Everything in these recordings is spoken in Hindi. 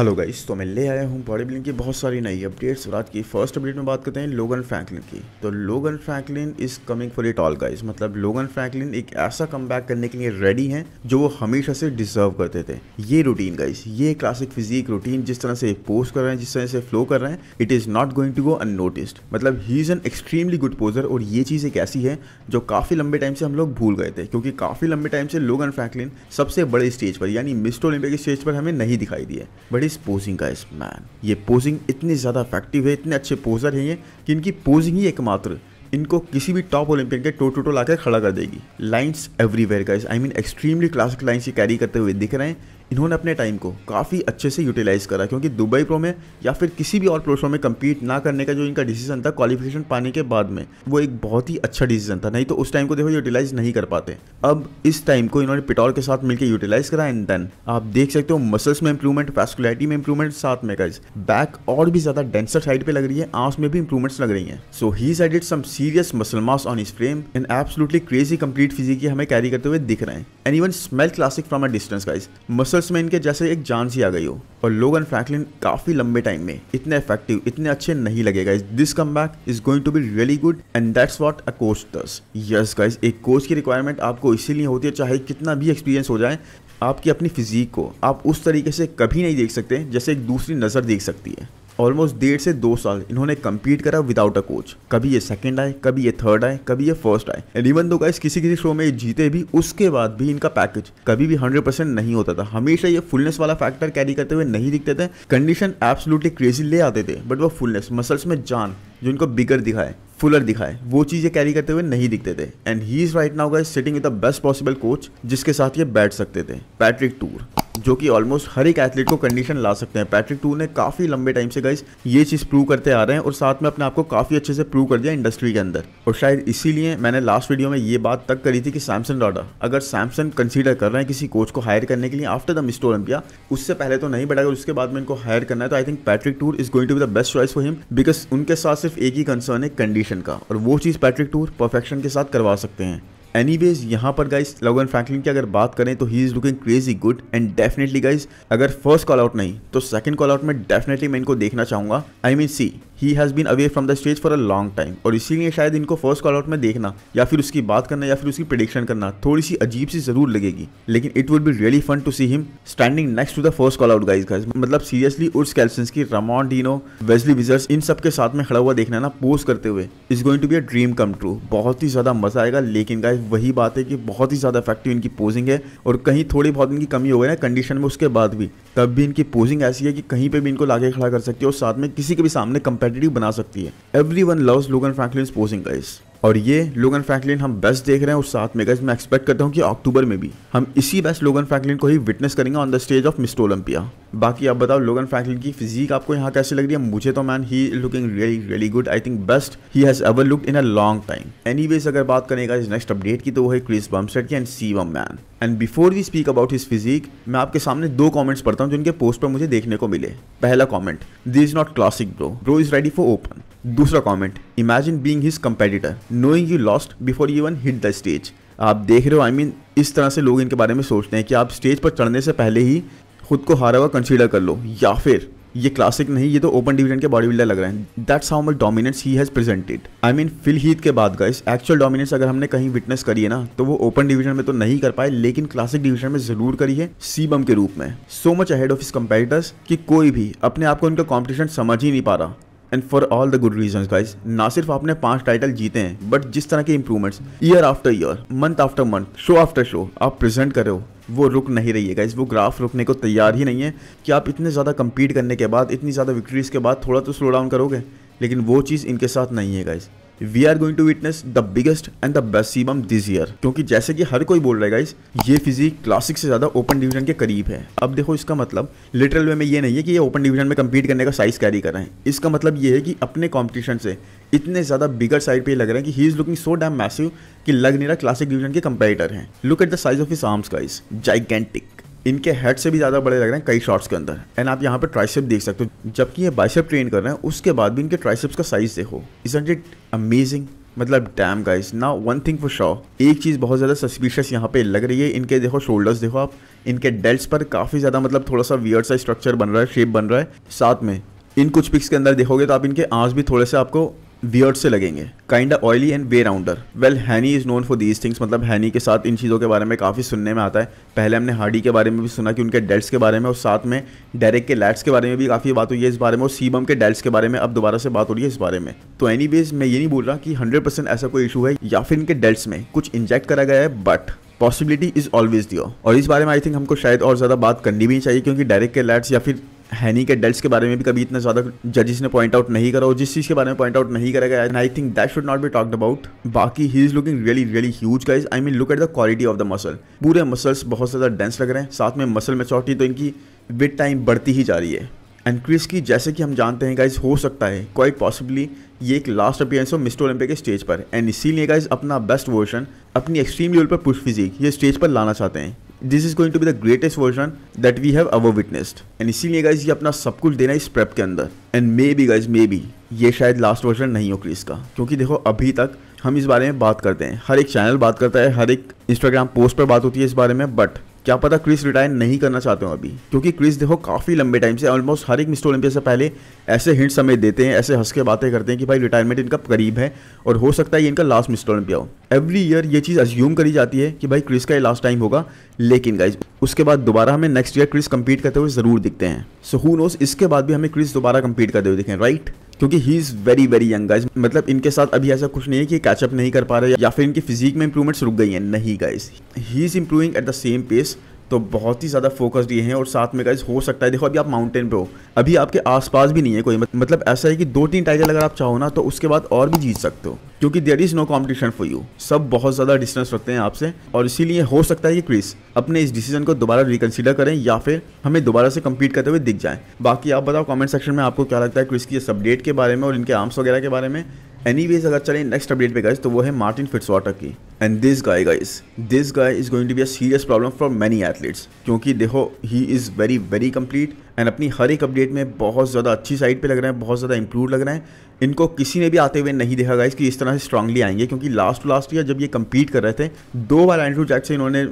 हेलो गाइस तो मैं ले आया हूँ बॉडी बिल्डिंग की बहुत सारी नई अपडेट्स रात की फर्स्ट अपडेट में बात करते हैं लोगन फ्रैंकलिन की तो Logan Franklin is coming for it all guys मतलब लोगन फ्रैंकलिन एक ऐसा कम करने के लिए रेडी हैं जो वो हमेशा से डिजर्व करते थे ये रूटीन गाइस ये क्लासिक फिजिक रूटीन जिस तरह से पोस्ट कर रहे हैं जिस तरह से फ्लो कर रहे हैं it is not going to go unnoticed मतलब he is an extremely good poser और ये चीज़ एक ऐसी है जो काफ़ी लंबे टाइम से हम लोग भूल गए थे क्योंकि काफ़ी लंबे टाइम से लोगन फ्रैंकलिन सबसे बड़े स्टेज पर यानी मिस्ट ओलंपिया स्टेज पर हमें नहीं दिखाई दिए बट इस पोजिंग का इस मैन ये पोजिंग इतनी ज़्यादा इफेक्टिव है इतने अच्छे पोजर हैं ये कि इनकी पोजिंग ही एकमात्र इनको किसी भी टॉप ओलंपियन के टो टू टो लाकर खड़ा कर देगी लाइंस एवरीवेयर का I mean extremely classic lines ये कैरी करते हुए दिख रहे हैं इन्होंने अपने टाइम को काफ़ी अच्छे से यूटिलाइज़ करा क्योंकि दुबई प्रो में या फिर किसी भी और प्रो शो में कम्पीट ना करने का जो इनका डिसीजन था क्वालिफिकेशन पाने के बाद में वो एक बहुत ही अच्छा डिसीजन था नहीं तो उस टाइम को देखो यूटिलाइज़ नहीं कर पाते अब इस टाइम को इन्होंने पिटॉल के साथ मिलकर यूटिलाइज़ करा एंड देन आप देख सकते हो मसल्स में इंप्रूवमेंट वैस्कुलरिटी में इंप्रूवमेंट साथ में गाइज बैक और भी ज़्यादा डेंसर साइड पर लग रही है आंस में भी इंप्रूवमेंट्स लग रही हैं so he added some serious muscle mass on इस frame and absolutely crazy complete physique हमें कैरी करते हुए दिख रहे हैं and even smell classic from a distance guys muscle boxers में इनके जैसे एक जान सी आ गई हो और लोगन फ्रैंकलिन काफी लंबे टाइम में इतने इफेक्टिव इतने अच्छे नहीं लगेगा this comeback is going to be really good and that's what a coach does yes guys एक कोच की रिक्वायरमेंट आपको इसीलिए होती है चाहे कितना भी एक्सपीरियंस हो जाए आपकी अपनी फिजीक को आप उस तरीके से कभी नहीं देख सकते जैसे एक दूसरी नज़र देख सकती है ऑलमोस्ट डेढ़ से दो साल इन्होंने कम्पीट करा विदाउट अ कोच कभी ये सेकंड आए कभी ये थर्ड आए कभी ये फर्स्ट आए एंड इवन दो गाइस किसी किसी शो में जीते भी उसके बाद भी इनका पैकेज कभी भी हंड्रेड परसेंट नहीं होता था हमेशा ये फुलनेस वाला फैक्टर कैरी करते हुए नहीं दिखते थे कंडीशन एब्सोलूटली क्रेजी ले आते थे बट वो फुलनेस मसल्स में जान जो इनको बिगर दिखाए फुलर दिखाए वो चीज़ें कैरी करते हुए नहीं दिखते थे and he is right now guys sitting with the best possible coach जिसके साथ ये बैठ सकते थे पैट्रिक टूर जो कि ऑलमोस्ट हर एक एथलीट को कंडीशन ला सकते हैं पैट्रिक टू ने काफ़ी लंबे टाइम से गाइस ये चीज़ प्रूव करते आ रहे हैं और साथ में अपने आपको काफ़ी अच्छे से प्रूव कर दिया इंडस्ट्री के अंदर और शायद इसीलिए मैंने लास्ट वीडियो में ये बात तक करी थी कि सैमसंग डॉडा अगर सैमसंग कंसिडर कर रहे हैं किसी कोच को हायर करने के लिए आफ्टर द मिस्टर ओलंपिया उससे पहले तो नहीं बट अगर उसके बाद में इनको हायर करना है तो I think Patrick Tuor is going to the best choice for him because उनके साथ सिर्फ एक ही कंसर्न है कंडीशन का और वो चीज़ पैट्रिक टूर परफेक्शन के साथ करवा सकते हैं एनी वेज यहाँ पर गाइज लॉगन फ्रैंकलिन की अगर बात करें तो he is looking crazy good and definitely guys अगर फर्स्ट कॉल आउट नहीं तो सेकंड कॉल आउट में डेफिनेटली मैं इनको देखना चाहूंगा I mean see he has been away from the stage for a long time और इसीलिए शायद इनको फर्स्ट कॉल आउट में देखना या फिर उसकी बात करना या फिर उसकी प्रिडिक्शन करना थोड़ी सी अजीब सी जरूर लगेगी लेकिन it would be really fun to see him standing next to the first call out guys guys मतलब सीरियसली उर्स कैल्सन्स की रमॉन डीनो वेजली विजर्स इन सब के साथ में खड़ा हुआ देखना ना पोस्ट करते हुए is going to be a dream come true बहुत ही ज़्यादा मजा आएगा लेकिन गाइज वही बात है कि बहुत ही ज़्यादा इफेक्टिव इनकी पोजिंग है और कहीं थोड़ी बहुत इनकी कमी हो गई ना कंडीशन में उसके बाद भी तब भी इनकी पोजिंग ऐसी है कि कहीं पर भी इनको लागे खड़ा कर सकती है और साथ में किसी के भी सामने कंपेयर कॉम्पिटेटिव बना सकती है everyone loves Logan Franklin posing guys और ये लोगन फ्रैंकलिन हम बेस्ट देख रहे हैं उस साथ में गाइस मैं एक्सपेक्ट करता हूँ कि अक्टूबर में भी हम इसी बेस्ट लोगन फ्रैंकलिन को ही विटनेस करेंगे on the stage of Mr Olympia बाकी आप बताओ लोगन फ्रैंकलिन की फिजिक आपको यहाँ कैसे लग रही है मुझे तो man he looking really really good I think best he has ever look in a long time anyways अगर बात करेगा इस नेक्स्ट अपडेट की तो वो है क्रिस बम्सेट की एंड सीवम man and before we speak about his physique मैं आपके सामने दो कॉमेंट्स पढ़ता हूँ जिनके पोस्ट पर मुझे देखने को मिले पहला comment this is not classic bro bro is ready for open दूसरा comment imagine being his competitor knowing you lost before you even hit the stage आप देख रहे हो आई I मीन mean, इस तरह से लोग इनके बारे में सोचते हैं कि आप स्टेज पर चढ़ने से पहले ही खुद को हारा हुआ कंसीडर कर लो या फिर ये क्लासिक नहीं ये तो ओपन डिविजन के बॉडी बिल्डर लग रहे हैं that's how much dominance he has presented I mean Phil Heath के बाद गाइस एक्चुअल डोमिनेंस अगर हमने कहीं विटनेस करी है ना तो वो ओपन डिवीजन में तो नहीं कर पाए लेकिन क्लासिक डिवीजन में जरूर करी है सीबम के रूप में so much ahead of his competitors की कोई भी अपने आप को उनका कॉम्पिटिशन समझ ही नहीं पा रहा and for all the good reason guys ना सिर्फ आपने पांच टाइटल जीते हैं बट जिस तरह के improvement year after year month after month show after show आप प्रेजेंट कर रहे हो वो रुक नहीं रही है गाइज वो ग्राफ रुकने को तैयार ही नहीं है कि आप इतने ज़्यादा कम्पीट करने के बाद इतनी ज़्यादा विक्ट्रीज़ के बाद थोड़ा तो स्लो डाउन करोगे लेकिन वो चीज़ इनके साथ नहीं है guys we are going to witness the biggest and the best Cbum this year क्योंकि जैसे कि हर कोई बोल रहा है गाइस ये फिजिक क्लासिक से ज़्यादा ओपन डिवीजन के करीब है अब देखो इसका मतलब लिटरल वे में ये नहीं है कि ये ओपन डिवीजन में कम्पीट करने का साइज कैरी कर रहे हैं इसका मतलब ये है कि अपने कॉम्पिटिशन से इतने ज़्यादा बिगर साइड पे लग रहे हैं कि he is looking so damn massive कि लग नहीं रहा क्लासिक डिवीजन के कंपेरेटर हैं look at the size of his arms guys gigantic इनके हेड से भी ज़्यादा बड़े लग रहे हैं कई शॉट्स के अंदर एंड आप यहाँ पर ट्राइसेप देख सकते हो जबकि ये बाइसेप ट्रेन कर रहे हैं उसके बाद भी इनके ट्राइसेप्स का साइज़ देखो इज इट अमेजिंग मतलब डैम गाइस ना वन थिंग फॉर शॉ एक चीज़ बहुत ज़्यादा सस्पिशियस यहाँ पे लग रही है इनके देखो शोल्डर्स देखो आप इनके डेल्ट्स पर काफ़ी ज़्यादा मतलब थोड़ा सा वियर सा स्ट्रक्चर बन रहा है शेप बन रहा है साथ में इन कुछ पिक्स के अंदर देखोगे तो आप इनके आँस भी थोड़े से आपको वियर्ड से लगेंगे kind oily and way rounder well Hany is known for these things मतलब हैनी के साथ इन चीज़ों के बारे में काफ़ी सुनने में आता है पहले हमने हार्डी के बारे में भी सुना कि उनके डेल्स के बारे में और साथ में डेरेक के लैट्स के बारे में भी काफ़ी बात हुई है इस बारे में और सीबम के डेल्स के बारे में अब दोबारा से बात हो रही है इस बारे में तो एनी मैं ये नहीं बोल रहा कि हंड्रेड ऐसा कोई इशू है या फिर इनके डेल्स में कुछ इंजेक्ट करा गया है बट पॉसिबिलिटी इज ऑलवेज दियो और इस बारे में आई थिंक हमको शायद और ज़्यादा बात करनी भी चाहिए क्योंकि डायरेक्ट के लैट्स या फिर है नहीं कि के बारे में भी कभी इतना ज़्यादा जजेस ने पॉइंट आउट नहीं करा और जिस चीज़ के बारे में पॉइंट आउट नहीं करा गया and I think that should not be talked about बाकी he is looking really really huge guys I mean look at the quality of the muscle पूरे मसल्स बहुत ज़्यादा डेंस लग रहे हैं साथ में मसल में चौटी तो इनकी विद टाइम बढ़ती ही जा रही है एंड क्रिस की जैसे कि हम जानते हैं गाइज हो सकता है क्वाइट पॉसिबली ये एक लास्ट अपियरेंस हो मिस्टर ओलंपिक के स्टेज पर एंड इसीलिए गाइज अपना बेस्ट वर्जन अपनी एक्सट्रीम लेवल पर पुश फिजिक ये स्टेज पर लाना चाहते हैं this is going to be the greatest version that we have our witnessed and इसीलिए गाइज ये अपना सब कुछ देना इस प्रेप के अंदर and may be guys may be ये शायद लास्ट वर्जन नहीं हो क्रिस का क्योंकि देखो अभी तक हम इस बारे में बात करते हैं हर एक चैनल बात करता है हर एक इंस्टाग्राम पोस्ट पर बात होती है इस बारे में बट क्या पता क्रिस रिटायर नहीं करना चाहते हो अभी क्योंकि क्रिस देखो काफ़ी लंबे टाइम से ऑलमोस्ट हर एक मिस्टर ओलंपिया से पहले ऐसे हिंट हमें देते हैं ऐसे हंस के बातें करते हैं कि भाई रिटायरमेंट इनका करीब है और हो सकता है ये इनका लास्ट मिस्टर ओलंपिया हो एवरी ईयर ये चीज़ अज्यूम करी जाती है कि भाई क्रिस का ये लास्ट टाइम होगा लेकिन गाइज उसके बाद दोबारा हमें नेक्स्ट ईयर क्रिस कम्पीट करते हुए ज़रूर दिखते हैं सो हु नोस इसके बाद भी हमें क्रिस दोबारा कम्पीट करते हुए दिखें राइट क्योंकि he is very very young guys मतलब इनके साथ अभी ऐसा कुछ नहीं है कि कैचअप नहीं कर पा रहे या फिर इनकी फिजिक में इंप्रूवमेंट्स रुक गई हैं नहीं guys he is improving at the same pace तो बहुत ही ज़्यादा फोकस्ड ये हैं और साथ में गाइज हो सकता है देखो अभी आप माउंटेन पे हो अभी आपके आसपास भी नहीं है कोई मतलब ऐसा है कि दो तीन टाइगर अगर आप चाहो ना तो उसके बाद और भी जीत सकते हो क्योंकि there is no competition for you सब बहुत ज़्यादा डिस्टेंस रखते हैं आपसे और इसीलिए हो सकता है कि क्रिस अपने इस डिसीजन को दोबारा रिकन्सिडर करें या फिर हमें दोबारा से कम्पीट करते हुए दिख जाए बाकी आप बताओ कॉमेंट सेक्शन में आपको क्या लगता है क्रिस की इस अपडेट के बारे में और इनके आर्म्स वगैरह के बारे में एनी वेज अगर चले नेक्स्ट अपडेट पे गए तो वो है मार्टिन फिट्सवाटर की and this guy guys this guy is going to be a serious problem for many athletes क्योंकि देखो he is very very complete and अपनी हर एक अपडेट में बहुत ज़्यादा अच्छी साइड पे लग रहे हैं बहुत ज़्यादा इंप्रूव लग रहे हैं इनको किसी ने भी आते हुए नहीं देखा गाइस कि इस तरह से स्ट्रांगली आएंगे क्योंकि लास्ट लास्ट ईयर जब ये कम्पीट कर रहे थे दो बार एंड्रू जैक से इन्होंने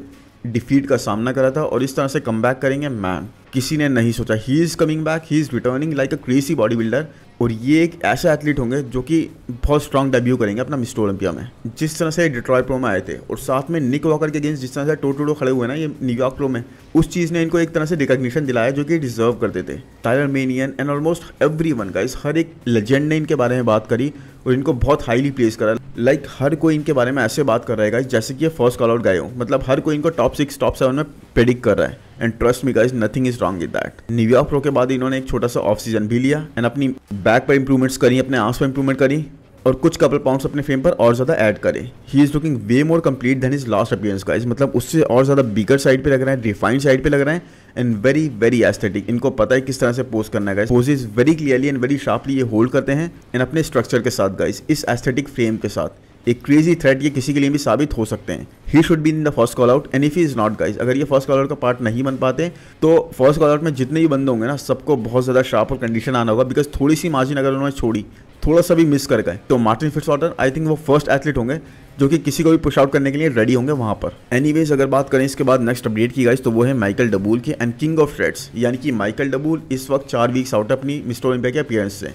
डिफीट का सामना करा था और इस तरह से कम करेंगे मैन किसी ने नहीं सोचा he is coming back he is returning like a crazy bodybuilder और ये एक ऐसे एथलीट होंगे जो कि बहुत स्ट्रॉन्ग डेब्यू करेंगे अपना मिस्टर ओलंपिया में जिस तरह से डिट्रॉय प्रो में आए थे और साथ में निक वॉकर के अगेंस्ट जिस तरह से टो टोडो खड़े हुए ना ये न्यूयॉर्क प्रो में उस चीज़ ने इनको एक तरह से रिकग्निशन दिलाया जो कि डिजर्व करते थे टायर मेनियन एंड ऑलमोस्ट एवरी वन का इस हर एक लेजेंड ने इनके बारे में बात करी और इनको बहुत हाईली प्लेस करा लाइक like, हर कोई इनके बारे में ऐसे बात कर रहा है जैसे कि ये फर्स्ट कॉल आउट गए हो मतलब हर कोई इनको टॉप सिक्स टॉप सेवन में प्रेडिक्ट कर रहा है and trust me guys nothing is wrong with that निविया प्रो के बाद इन्होंने एक छोटा सा ऑफ सीजन भी लिया एंड अपनी बैक पर इंप्रूवमेंट्स करी अपने आंस पर इंप्रूवमेंट करी और कुछ कपल पाउंड्स अपने फेम पर और ज़्यादा ऐड करें he is looking way more complete than is last appearance guys मतलब उससे और ज़्यादा बिगर साइड पे लग रहा है रिफाइंड साइड पे लग रहा है एंड वेरी वेरी एस्थेटिक इनको पता है किस तरह से पोज करना है pose is very clearly and very sharply ये होल्ड करते हैं एंड अपने स्ट्रक्चर के साथ गाइज इस एस्थेटिक फ्रेम के साथ एक क्रेजी थ्रेट ये किसी के लिए भी साबित हो सकते हैं he should be in the first call out and if is not guys अगर ये फर्स्ट कॉल आउट का पार्ट नहीं बन पाते तो फर्स्ट कॉल आउट में जितने भी बंदे होंगे ना सबको बहुत ज़्यादा शार्प और कंडीशन आना होगा बिकॉज थोड़ी सी मार्जिन अगर उन्होंने छोड़ी थोड़ा सा भी मिस कर गए तो Martin Fitzwater I think वो फर्स्ट एथलीट होंगे जो कि किसी को भी पुश आउट करने के लिए रेडी होंगे वहाँ पर एनीवेज अगर बात करें इसके बाद नेक्स्ट अपडेट की गाइस तो वो है माइकल डबूल की एंड किंग ऑफ रेड्स यानी कि माइकल डबूल इस वक्त चार वीक्स आउट अपनी मिस्टर ओलंपिया के अपियरेंस से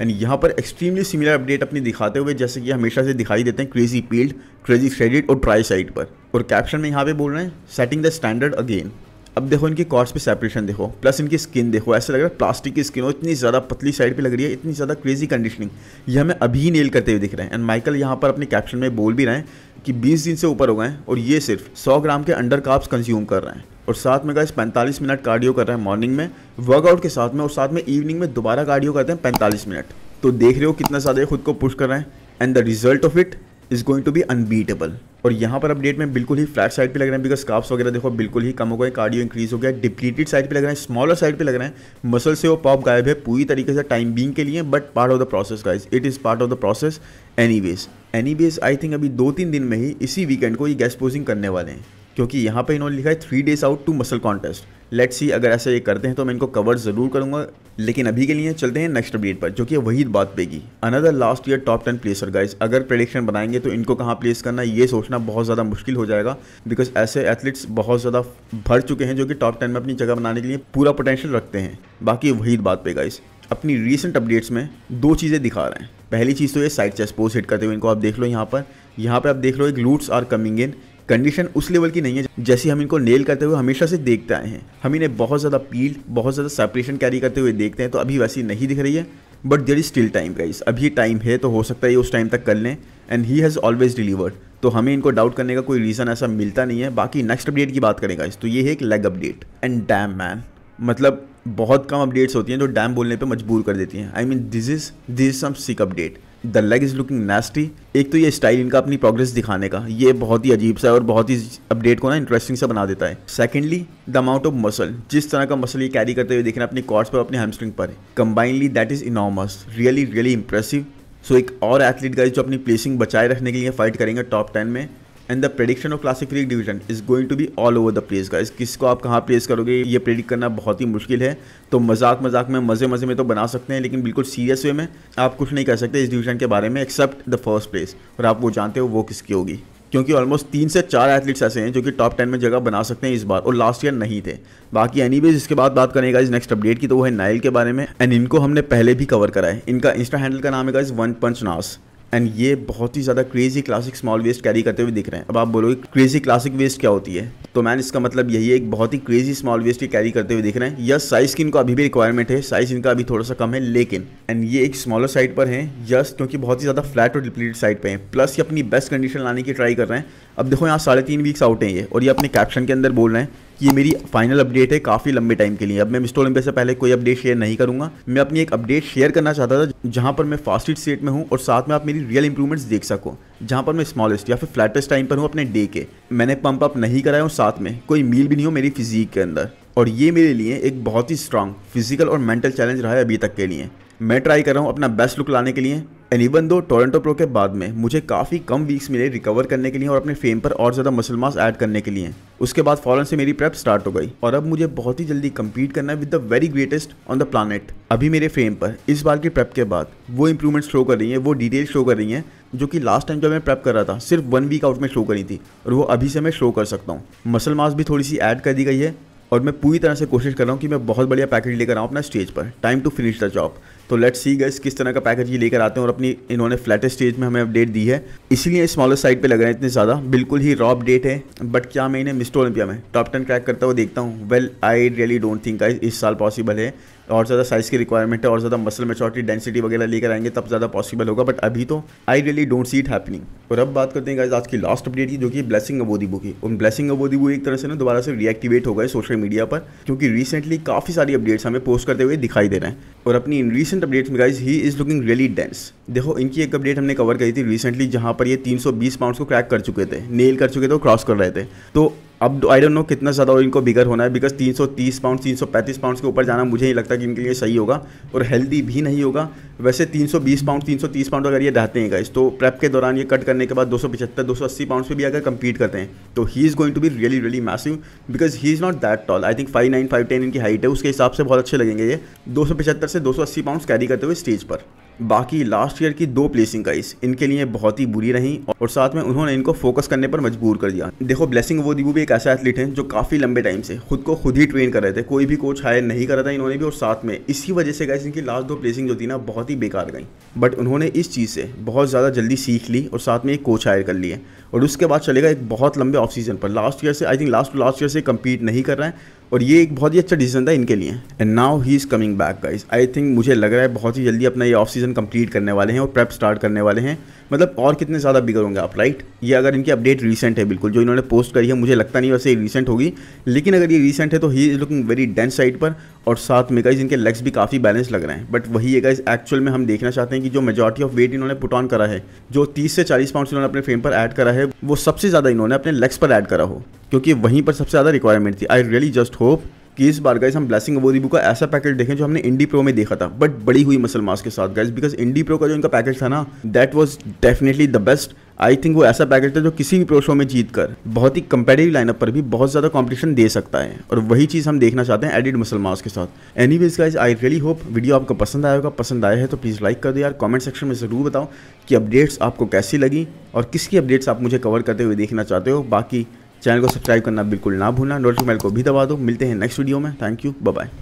एंड यहाँ पर एक्सट्रीमली सिमिलर अपडेट अपनी दिखाते हुए जैसे कि हमेशा से दिखाई देते हैं क्रेजी फील्ड क्रेजी क्रेडिट और ट्राई साइड पर और कैप्शन में यहाँ पे बोल रहे हैं सेटिंग द स्टैंडर्ड अगेन अब देखो इनकी कॉर्ड्स पे सेपरेशन देखो प्लस इनकी स्किन देखो ऐसा लग रहा है प्लास्टिक की स्किन हो इतनी ज़्यादा पतली साइड पे लग रही है इतनी ज़्यादा क्रेजी कंडीशनिंग ये हमें अभी नेल करते हुए दिख रहे हैं एंड माइकल यहाँ पर अपने कैप्शन में बोल भी रहे हैं कि बीस दिन से ऊपर हो गए और ये सिर्फ सौ ग्राम के अंडर काप्स कंज्यूम कर रहे हैं और साथ में गाइस 45 मिनट कार्डियो कर रहे हैं मॉर्निंग में वर्कआउट के साथ में और साथ में इवनिंग में दोबारा कार्डियो करते हैं 45 मिनट तो देख रहे हो कितना ज़्यादा खुद को पुश कर रहे हैं and the result of it is going to be unbeatable और यहाँ पर अपडेट में बिल्कुल ही फ्लैट साइड पे लग रहे हैं बिकॉज काप्स वगैरह देखो बिल्कुल ही कम हो गए कार्डियो इंक्रीज हो गया डिप्लीटेड साइड पे लग रहे हैं स्मॉलर साइड पे लग रहे हैं मसल से वो पॉप गायब है पूरी तरीके से टाइम बींग के लिए but part of the process guys it is part of the process anyways anyways I think अभी दो तीन दिन में ही इसी वीकेंड को ये गैस पोजिंग करने वाले हैं क्योंकि यहाँ पर इन्होंने लिखा है three days out to muscle contest let see अगर ऐसा ये करते हैं तो मैं इनको कवर ज़रूर करूँगा लेकिन अभी के लिए चलते हैं नेक्स्ट अपडेट पर जो कि वही बात पेगी another last year top ten placer guys अगर प्रडिक्शन बनाएंगे तो इनको कहाँ प्लेस करना ये सोचना बहुत ज़्यादा मुश्किल हो जाएगा बिकॉज ऐसे एथलीट्स बहुत ज़्यादा भर चुके हैं जो कि टॉप टेन में अपनी जगह बनाने के लिए पूरा पोटेंशियल रखते हैं बाकी वही बात पे गाइज अपनी रीसेंट अपडेट्स में दो चीज़ें दिखा रहे हैं पहली चीज़ तो ये साइड चेस्ट पोज हिट करते हुए इनको आप देख लो यहाँ पर यहाँ पर आप देख लो एक glutes are coming in condition उस लेवल की नहीं है जैसी हम इनको नेल करते हुए हमेशा से देखते आए हैं हम इन्हें बहुत ज़्यादा पील बहुत ज़्यादा सेपरेशन कैरी करते हुए देखते हैं तो अभी वैसी नहीं दिख रही है but there is still time guys अभी टाइम है तो हो सकता है ये उस टाइम तक कर लें and he has always delivered तो हमें इनको डाउट करने का कोई रीज़न ऐसा मिलता नहीं है बाकी नेक्स्ट अपडेट की बात करें इस तो ये है एक leg update and damn man मतलब बहुत कम अपडेट्स होती हैं जो डैम बोलने पर मजबूर कर देती हैं I mean this is this is some sick update the leg is looking nasty एक तो ये स्टाइल इनका अपनी प्रोग्रेस दिखाने का ये बहुत ही अजीब सा है और बहुत ही अपडेट को ना इंटरेस्टिंग सा बना देता है secondly the amount of muscle जिस तरह का मसल ये कैरी करते हुए देख रहे हैं अपने कॉर्ड्स पर अपने हेमस्ट्रिंग पर combinely that is enormous really really impressive so एक और एथलीट गाइज जो अपनी प्लेसिंग बचाए रखने के लिए फाइट करेंगे टॉप टेन में and the prediction of classic cricket division is going to be all over the place का इस किसको आप कहाँ प्लेस करोगे ये प्रेडिक्ट करना बहुत ही मुश्किल है तो मजाक मजाक में मज़े मज़े में तो बना सकते हैं लेकिन बिल्कुल सीरियस वे में आप कुछ नहीं कर सकते इस डिवीजन के बारे में एक्सेप्ट द फर्स्ट प्लेस और आप वो जानते हो वो किसकी होगी क्योंकि ऑलमोस्ट तीन से चार एथलीट्स ऐसे हैं जो कि टॉप टेन में जगह बना सकते हैं इस बार और लास्ट ईयर नहीं थे बाकी एनी वेज इसके बाद बात करेंगे इस नेक्स्ट अपडेट की तो वो है नाइल के बारे में एंड इनको हमने पहले भी कवर करा है इनका इंस्टा हैंडल का नाम है इस वन पंच नास एंड ये बहुत ही ज़्यादा crazy classic small waist carry करते हुए दिख रहे हैं अब आप बोलोगे क्रेजी क्लासिक वेस्ट क्या होती है तो मैन इसका मतलब यही है एक बहुत ही क्रेजी स्मॉल वेस्ट ही कैरी करते हुए दिख रहे हैं यस साइज़ की इनको अभी भी रिक्वायरमेंट है साइज़ इनका अभी थोड़ा सा कम है लेकिन एंड ये एक स्मॉलर साइड पर है यस क्योंकि बहुत ही ज़्यादा फ्लैट और डिप्लीटेड साइड पर है प्लस ये अपनी बेस्ट कंडीशन लाने की ट्राई कर रहे हैं अब देखो यहाँ साढ़े तीन वीक्स आउट हैं ये और ये अपने कैप्शन के अंदर बोल रहे हैं कि ये मेरी फाइनल अपडेट है काफ़ी लंबे टाइम के लिए अब मैं मिस्टर ओलंपिया से पहले कोई अपडेट शेयर नहीं करूंगा मैं अपनी एक अपडेट शेयर करना चाहता था जहाँ पर मैं फास्टेस्ट स्टेट में हूँ और साथ में आप मेरी रियल इंप्रूवमेंट्स देख सको जहाँ पर मैं स्मॉलेस्ट या फिर फ्लैटेस्ट टाइम पर हूँ अपने डे के मैंने पंप अप नहीं कराया हूँ साथ में कोई मील भी नहीं हो मेरी फिजिक के अंदर और ये मेरे लिए एक बहुत ही स्ट्रांग फिजिकल और मेंटल चैलेंज रहा है अभी तक के लिए मैं ट्राई कर रहा हूँ अपना बेस्ट लुक लाने के लिए and even though Toronto pro के बाद में मुझे काफ़ी कम वीक्स मिले रिकवर करने के लिए और अपने फेम पर और ज़्यादा मसल मास ऐड करने के लिए उसके बाद फॉरन से मेरी प्रेप स्टार्ट हो गई और अब मुझे बहुत ही जल्दी कम्पीट करना है with the very greatest on the planet अभी मेरे फेम पर इस बार की प्रेप के बाद वो इंप्रूवमेंट शो कर रही है वो डिटेल शो कर रही हैं जो कि लास्ट टाइम जब मैं प्रेप कर रहा था सिर्फ वन वीक आउट में शो करी थी और वो अभी से मैं शो कर सकता हूँ मसल मास भी थोड़ी सी ऐड कर दी गई है और मैं पूरी तरह से कोशिश कर रहा हूँ कि मैं बहुत बढ़िया पैकेट लेकर आऊँ अपना स्टेज पर time to finish the job तो लेट्स सी गैस किस तरह का पैकेज ये लेकर आते हैं और अपनी इन्होंने फ्लैटेस्ट स्टेज में हमें अपडेट दी है इसीलिए स्मॉलर साइड पे लग रहे हैं इतने ज़्यादा बिल्कुल ही रॉ अपडेट है बट क्या मैं इन्हें मिस्टर ओलंपिया में टॉप टेन क्रैक करता हुआ देखता हूँ well I really don't think I इस साल पॉसिबल है और ज़्यादा साइज़ की रिक्वायरमेंट है और ज़्यादा मसल मेचोरिटी डेंसिटी वगैरह लेकर आएंगे तब ज़्यादा पॉसिबल होगा बट अभी तो I really don't see it happening और अब बात करते हैं आज की लास्ट अपडेट की जो कि ब्लेसिंग अबोदीबू की उन ब्लेसिंग अबोदीबू एक तरह से ना दोबारा से रिएक्टिवेट हो गए सोशल मीडिया पर क्योंकि रिसेंटली काफ़ी सारी अपडेट्स हमें पोस्ट करते हुए दिखाई दे रहे हैं और अपनी इन रीसेंट अपडेट्स में guys he is looking really dense देखो इनकी एक अपडेट हमने कवर करी थी रिसेंटली जहाँ पर ये तीन पाउंड्स को क्रैक कर चुके थे नेल कर चुके थे क्रॉस कर रहे थे तो अब आई डोंट नो कितना ज़्यादा इनको बिगर होना है बिकॉज 330 पाउंड 335 पाउंड्स के ऊपर जाना मुझे नहीं लगता कि इनके लिए सही होगा और हेल्दी भी नहीं होगा वैसे 320 पाउंड 330 पाउंड अगर ये रहते हैं गाइस तो प्रेप के दौरान ये कट करने के बाद 275 280 पाउंड्स पे भी अगर कम्पीट करते हैं तो he is going to be really really massive because he is not that tall I think five nine five ten इनकी हाइट है उसके हिसाब से बहुत अच्छे लगेंगे ये दो से दो सौ अस्सी पाउंड्स कैरी करते हुए स्टेज पर बाकी लास्ट ईयर की दो प्लेसिंग गाइस इनके लिए बहुत ही बुरी रही और साथ में उन्होंने इनको फोकस करने पर मजबूर कर दिया देखो ब्लेसिंग वो दिबू भी एक ऐसा एथलीट है जो काफ़ी लंबे टाइम से खुद को खुद ही ट्रेन कर रहे थे कोई भी कोच हायर नहीं कर रहा था इन्होंने भी और साथ में इसी वजह से गाइस इनकी लास्ट दो प्लेसिंग जो थी ना बहुत ही बेकार गई बट उन्होंने इस चीज़ से बहुत ज़्यादा जल्दी सीख ली और साथ में एक कोच हायर कर लिए और उसके बाद चलेगा एक बहुत लंबे ऑफ सीज़न पर लास्ट ईयर से I think last to last year से कम्पीट नहीं कर रहा है और ये एक बहुत ही अच्छा डिसीजन था इनके लिए and now he is coming back guys I think मुझे लग रहा है बहुत ही जल्दी अपना ये ऑफ सीज़न कंप्लीट करने वाले हैं और प्रेप स्टार्ट करने वाले हैं मतलब और कितने ज़्यादा बिगर होंगे आप राइट ये अगर इनकी अपडेट रिसेंट है बिल्कुल जो इन्होंने पोस्ट करी है मुझे लगता नहीं वैसे रीसेंट होगी लेकिन अगर ये रिसेंट है तो he is looking very dense side पर और साथ में गाइज इनके लेग्स भी काफ़ी बैलेंस लग रहे हैं बट वही है गाइज एक्चुअल में हम देखना चाहते हैं कि जो मेजोरिटी ऑफ वेट इन्होंने पुट ऑन करा है जो तीस से चालीस पाउंड इन्होंने अपने फ्रेम पर ऐड करा है वो सबसे ज़्यादा इन्होंने अपने लेग्स पर ऐड करा हो क्योंकि वहीं पर सबसे ज़्यादा रिक्वायरमेंट थी आई रियली जस्ट होप कि इस बार गाइज हम ब्लैसिंग बुक का ऐसा पैकेट देखें जो हमने इंडी प्रो में देखा था बट बड़ी हुई मसल मास के साथ गाइज बिकॉज इंडी प्रो का जो इनका पैकेट था ना that was definitely the best I think वो ऐसा पैकेट था जो किसी भी प्रो शो में जीत कर बहुत ही कंपेटिव लाइनअप पर भी बहुत ज़्यादा कॉम्पिटिशन दे सकता है और वही चीज़ हम देखना चाहते हैं एडिड मसल मास के साथ anyways guys I really hope video आपको पसंद आया होगा पसंद आया है तो प्लीज़ लाइक कर दो यार कमेंट सेक्शन में ज़रूर बताओ कि अपडेट्स आपको कैसी लगी और किसकी अपडेट्स आप मुझे कवर करते हुए देखना चाहते हो बाकी चैनल को सब्सक्राइब करना बिल्कुल ना भूलना नोटिफिकेशन बेल को भी दबा दो मिलते हैं नेक्स्ट वीडियो में थैंक यू बाय